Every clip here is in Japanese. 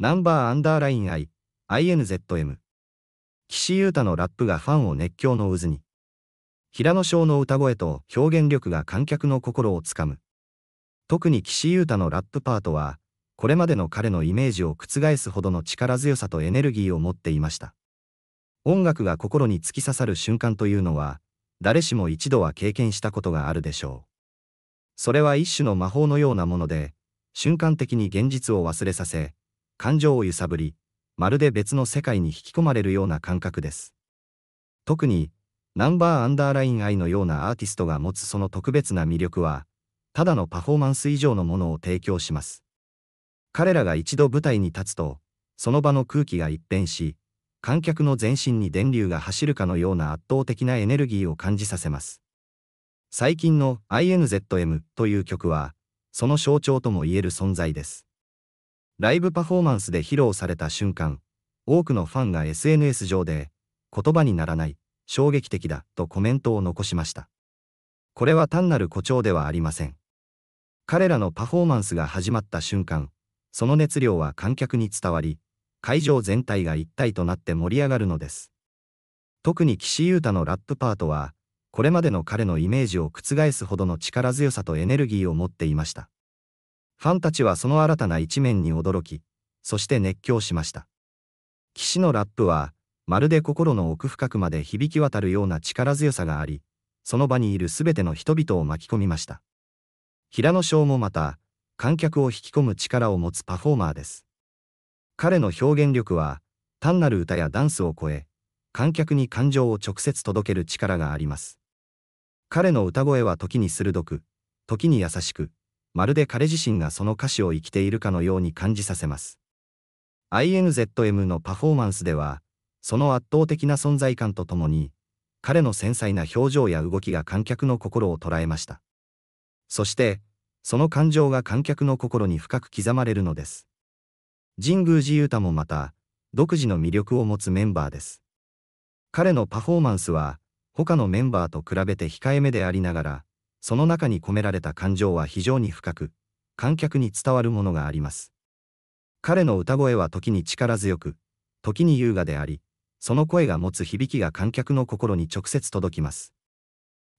ナンバーアンダーライン I、INZM。岸優太のラップがファンを熱狂の渦に。平野翔の歌声と表現力が観客の心をつかむ。特に岸優太のラップパートは、これまでの彼のイメージを覆すほどの力強さとエネルギーを持っていました。音楽が心に突き刺さる瞬間というのは、誰しも一度は経験したことがあるでしょう。それは一種の魔法のようなもので、瞬間的に現実を忘れさせ、感情を揺さぶり、まるで別の世界に引き込まれるような感覚です。特に、ナンバーアンダーライン愛のようなアーティストが持つその特別な魅力は、ただのパフォーマンス以上のものを提供します。彼らが一度舞台に立つと、その場の空気が一変し、観客の全身に電流が走るかのような圧倒的なエネルギーを感じさせます。最近の INZM という曲は、その象徴とも言える存在です。ライブパフォーマンスで披露された瞬間、多くのファンが SNS 上で、言葉にならない、衝撃的だとコメントを残しました。これは単なる誇張ではありません。彼らのパフォーマンスが始まった瞬間、その熱量は観客に伝わり、会場全体が一体となって盛り上がるのです。特に岸優太のラップパートは、これまでの彼のイメージを覆すほどの力強さとエネルギーを持っていました。ファンたちはその新たな一面に驚き、そして熱狂しました。騎士のラップは、まるで心の奥深くまで響き渡るような力強さがあり、その場にいるすべての人々を巻き込みました。平野翔もまた、観客を引き込む力を持つパフォーマーです。彼の表現力は、単なる歌やダンスを超え、観客に感情を直接届ける力があります。彼の歌声は時に鋭く、時に優しく、まるで彼自身がその歌詞を生きているかのように感じさせます。INZM のパフォーマンスでは、その圧倒的な存在感とともに、彼の繊細な表情や動きが観客の心を捉えました。そして、その感情が観客の心に深く刻まれるのです。神宮寺勇太もまた、独自の魅力を持つメンバーです。彼のパフォーマンスは、他のメンバーと比べて控えめでありながら、その中に込められた感情は非常に深く、観客に伝わるものがあります。彼の歌声は時に力強く、時に優雅であり、その声が持つ響きが観客の心に直接届きます。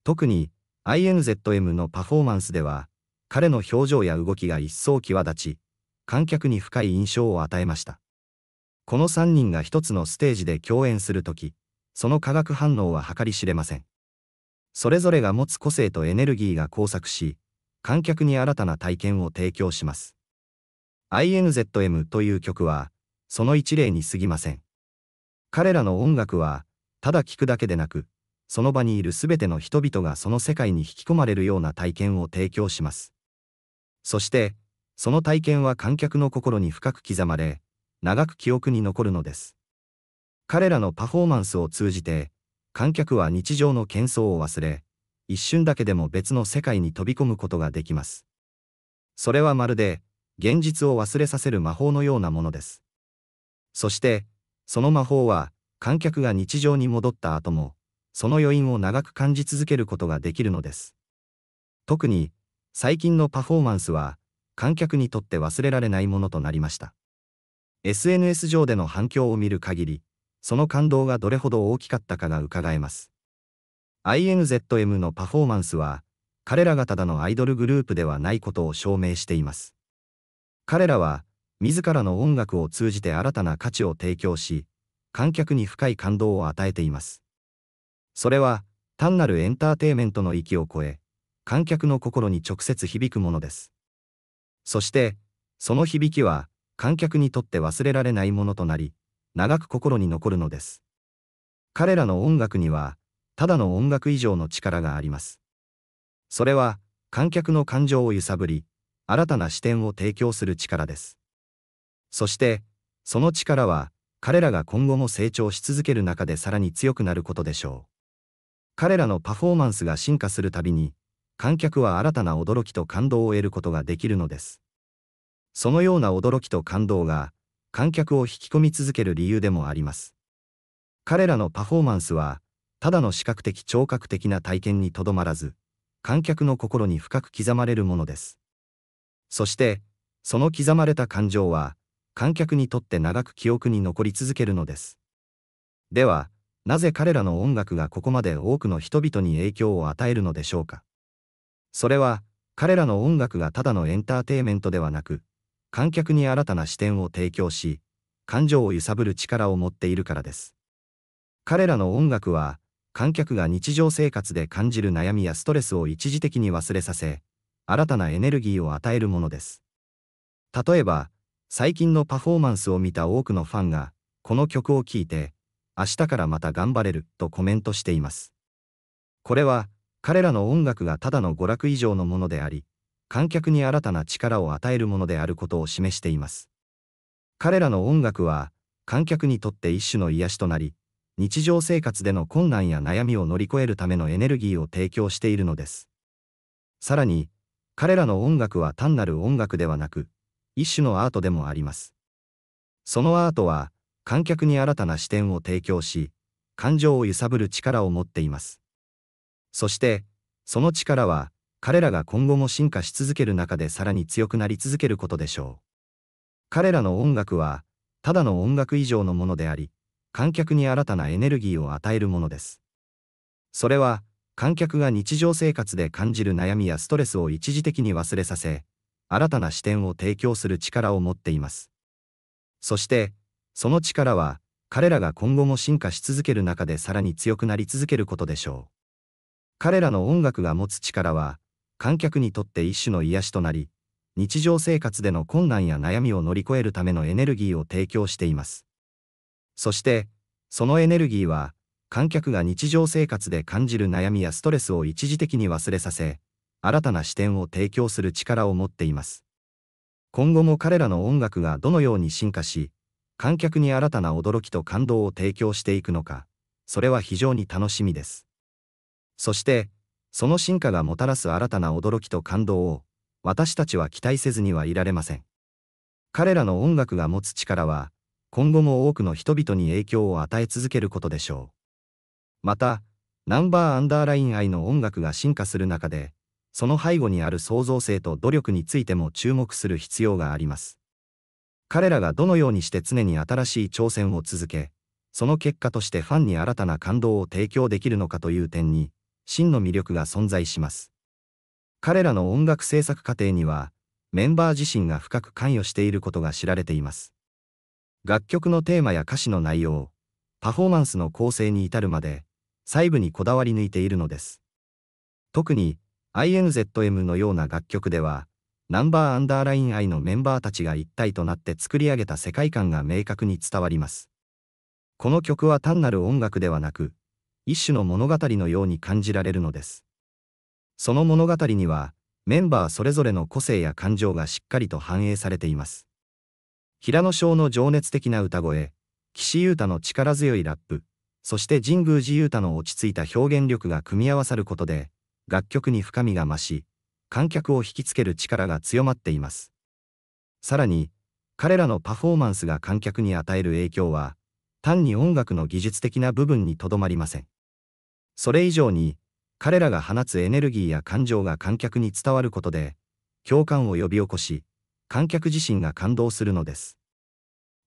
特に、INZM のパフォーマンスでは、彼の表情や動きが一層際立ち、観客に深い印象を与えました。この3人が一つのステージで共演するとき、その化学反応は計り知れません。それぞれが持つ個性とエネルギーが交錯し、観客に新たな体験を提供します。INZM という曲は、その一例に過ぎません。彼らの音楽は、ただ聴くだけでなく、その場にいる全ての人々がその世界に引き込まれるような体験を提供します。そして、その体験は観客の心に深く刻まれ、長く記憶に残るのです。彼らのパフォーマンスを通じて、観客は日常の喧騒を忘れ、一瞬だけでも別の世界に飛び込むことができます。それはまるで、現実を忘れさせる魔法のようなものです。そして、その魔法は、観客が日常に戻った後も、その余韻を長く感じ続けることができるのです。特に、最近のパフォーマンスは、観客にとって忘れられないものとなりました。SNS 上での反響を見る限り、その感動がどれほど大きかったかが伺えます。INZM のパフォーマンスは、彼らがただのアイドルグループではないことを証明しています。彼らは、自らの音楽を通じて新たな価値を提供し、観客に深い感動を与えています。それは、単なるエンターテイメントの域を超え、観客の心に直接響くものです。そして、その響きは、観客にとって忘れられないものとなり、長く心に残るのです。彼らの音楽には、ただの音楽以上の力があります。それは、観客の感情を揺さぶり、新たな視点を提供する力です。そして、その力は、彼らが今後も成長し続ける中でさらに強くなることでしょう。彼らのパフォーマンスが進化するたびに、観客は新たな驚きと感動を得ることができるのです。そのような驚きと感動が、観客を引き込み続ける理由でもあります。彼らのパフォーマンスは、ただの視覚的聴覚的な体験にとどまらず、観客の心に深く刻まれるものです。そして、その刻まれた感情は、観客にとって長く記憶に残り続けるのです。では、なぜ彼らの音楽がここまで多くの人々に影響を与えるのでしょうか。それは、彼らの音楽がただのエンターテイメントではなく、観客に新たな視点を提供し、感情を揺さぶる力を持っているからです。彼らの音楽は、観客が日常生活で感じる悩みやストレスを一時的に忘れさせ、新たなエネルギーを与えるものです。例えば、最近のパフォーマンスを見た多くのファンが、この曲を聴いて、明日からまた頑張れるとコメントしています。これは、彼らの音楽がただの娯楽以上のものであり、観客に新たな力を与えるものであることを示しています。彼らの音楽は、観客にとって一種の癒しとなり、日常生活での困難や悩みを乗り越えるためのエネルギーを提供しているのです。さらに、彼らの音楽は単なる音楽ではなく、一種のアートでもあります。そのアートは、観客に新たな視点を提供し、感情を揺さぶる力を持っています。そして、その力は、彼らが今後も進化し続ける中でさらに強くなり続けることでしょう。彼らの音楽は、ただの音楽以上のものであり、観客に新たなエネルギーを与えるものです。それは、観客が日常生活で感じる悩みやストレスを一時的に忘れさせ、新たな視点を提供する力を持っています。そして、その力は、彼らが今後も進化し続ける中でさらに強くなり続けることでしょう。彼らの音楽が持つ力は、観客にとって一種の癒しとなり、日常生活での困難や悩みを乗り越えるためのエネルギーを提供しています。そして、そのエネルギーは、観客が日常生活で感じる悩みやストレスを一時的に忘れさせ、新たな視点を提供する力を持っています。今後も彼らの音楽がどのように進化し、観客に新たな驚きと感動を提供していくのか、それは非常に楽しみです。そして、その進化がもたらす新たな驚きと感動を、私たちは期待せずにはいられません。彼らの音楽が持つ力は、今後も多くの人々に影響を与え続けることでしょう。また、ナンバーアンダーライン愛の音楽が進化する中で、その背後にある創造性と努力についても注目する必要があります。彼らがどのようにして常に新しい挑戦を続け、その結果としてファンに新たな感動を提供できるのかという点に真の魅力が存在します。彼らの音楽制作過程には、メンバー自身が深く関与していることが知られています。楽曲のテーマや歌詞の内容、パフォーマンスの構成に至るまで、細部にこだわり抜いているのです。特に、INZM のような楽曲では、ナンバーアンダーライン I のメンバーたちが一体となって作り上げた世界観が明確に伝わります。この曲は単なる音楽ではなく、一種の物語のように感じられるのです。その物語には、メンバーそれぞれの個性や感情がしっかりと反映されています。平野翔の情熱的な歌声、岸優太の力強いラップ、そして神宮寺優太の落ち着いた表現力が組み合わさることで、楽曲に深みが増し、観客を引きつける力が強まっています。さらに、彼らのパフォーマンスが観客に与える影響は、単に音楽の技術的な部分にとどまりません。それ以上に、彼らが放つエネルギーや感情が観客に伝わることで、共感を呼び起こし、観客自身が感動するのです。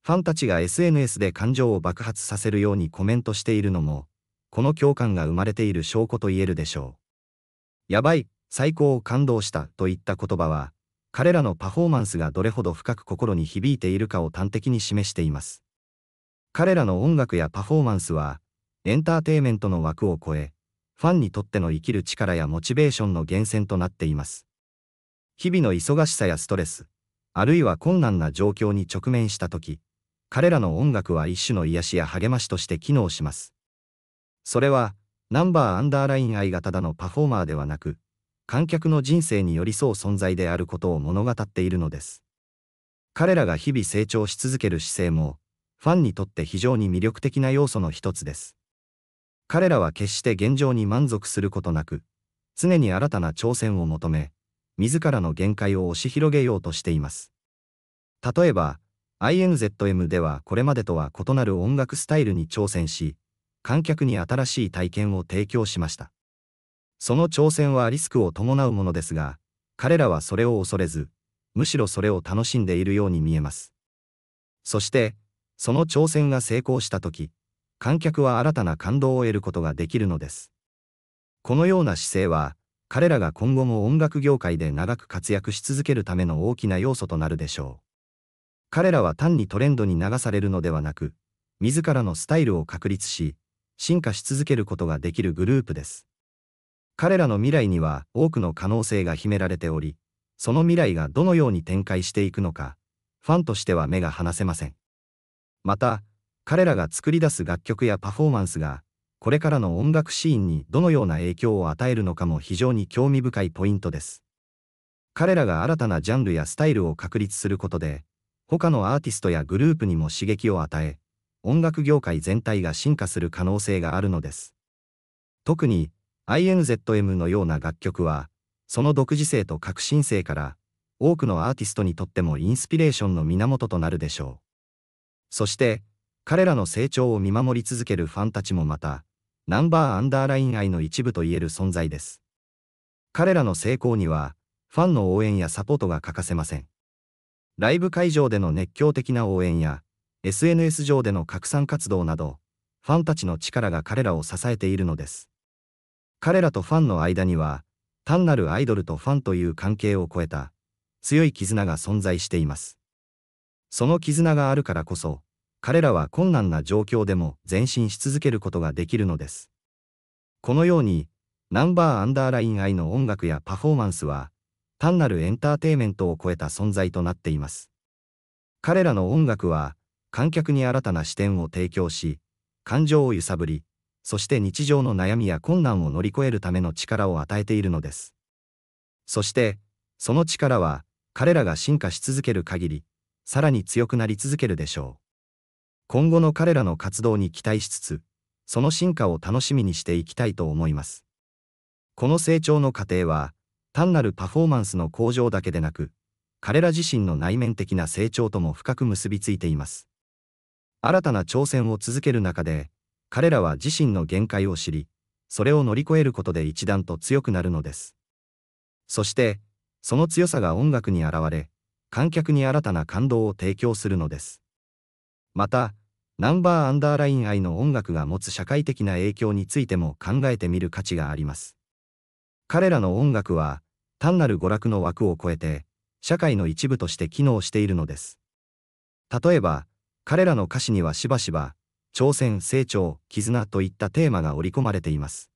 ファンたちが SNS で感情を爆発させるようにコメントしているのも、この共感が生まれている証拠と言えるでしょう。やばい、最高を感動したといった言葉は、彼らのパフォーマンスがどれほど深く心に響いているかを端的に示しています。彼らの音楽やパフォーマンスは、エンターテイメントの枠を超え、ファンにとっての生きる力やモチベーションの源泉となっています。日々の忙しさやストレス、あるいは困難な状況に直面した時、彼らの音楽は一種の癒しや励ましとして機能します。それは、ナンバーアンダーライン愛がただのパフォーマーではなく、観客の人生に寄り添う存在であることを物語っているのです。彼らが日々成長し続ける姿勢も、ファンにとって非常に魅力的な要素の一つです。彼らは決して現状に満足することなく、常に新たな挑戦を求め、自らの限界を押し広げようとしています。例えば、INZM ではこれまでとは異なる音楽スタイルに挑戦し、観客に新しい体験を提供しました。その挑戦はリスクを伴うものですが、彼らはそれを恐れず、むしろそれを楽しんでいるように見えます。そして、その挑戦が成功した時、観客は新たな感動を得ることができるのです。このような姿勢は、彼らが今後も音楽業界で長く活躍し続けるための大きな要素となるでしょう。彼らは単にトレンドに流されるのではなく、自らのスタイルを確立し、進化し続けることができるグループです。彼らの未来には多くの可能性が秘められており、その未来がどのように展開していくのか、ファンとしては目が離せません。また、彼らが作り出す楽曲やパフォーマンスが、これからの音楽シーンにどのような影響を与えるのかも非常に興味深いポイントです。彼らが新たなジャンルやスタイルを確立することで、他のアーティストやグループにも刺激を与え、音楽業界全体が進化する可能性があるのです。特に、INZM のような楽曲は、その独自性と革新性から、多くのアーティストにとってもインスピレーションの源となるでしょう。そして、彼らの成長を見守り続けるファンたちもまた、ナンバーアンダーライン愛の一部と言える存在です。彼らの成功には、ファンの応援やサポートが欠かせません。ライブ会場での熱狂的な応援や、SNS 上での拡散活動など、ファンたちの力が彼らを支えているのです。彼らとファンの間には、単なるアイドルとファンという関係を超えた、強い絆が存在しています。その絆があるからこそ、彼らは困難な状況でも前進し続けることができるのです。このように、ナンバーアンダーライン愛の音楽やパフォーマンスは、単なるエンターテイメントを超えた存在となっています。彼らの音楽は、観客に新たな視点を提供し、感情を揺さぶり、そして日常の悩みや困難を乗り越えるための力を与えているのです。そして、その力は、彼らが進化し続ける限り、さらに強くなり続けるでしょう。今後の彼らの活動に期待しつつ、その進化を楽しみにしていきたいと思います。この成長の過程は、単なるパフォーマンスの向上だけでなく、彼ら自身の内面的な成長とも深く結びついています。新たな挑戦を続ける中で、彼らは自身の限界を知り、それを乗り越えることで一段と強くなるのです。そして、その強さが音楽に現れ、観客に新たな感動を提供するのです。また、ナンバーアンダーライン愛の音楽が持つ社会的な影響についても考えてみる価値があります。彼らの音楽は、単なる娯楽の枠を超えて、社会の一部として機能しているのです。例えば、彼らの歌詞にはしばしば、挑戦、成長、絆といったテーマが織り込まれています。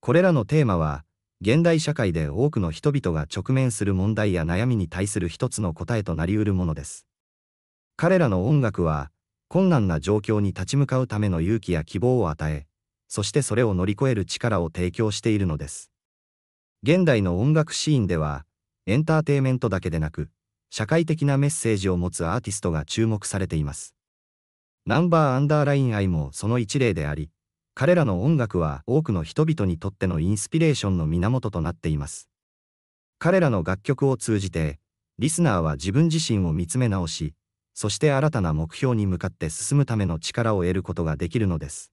これらのテーマは、現代社会で多くの人々が直面する問題や悩みに対する一つの答えとなりうるものです。彼らの音楽は、困難な状況に立ち向かうための勇気や希望を与え、そしてそれを乗り越える力を提供しているのです。現代の音楽シーンでは、エンターテイメントだけでなく、社会的なメッセージを持つアーティストが注目されています。ナンバーアンダーライン愛もその一例であり、彼らの音楽は多くの人々にとってのインスピレーションの源となっています。彼らの楽曲を通じて、リスナーは自分自身を見つめ直し、そして新たな目標に向かって進むための力を得ることができるのです。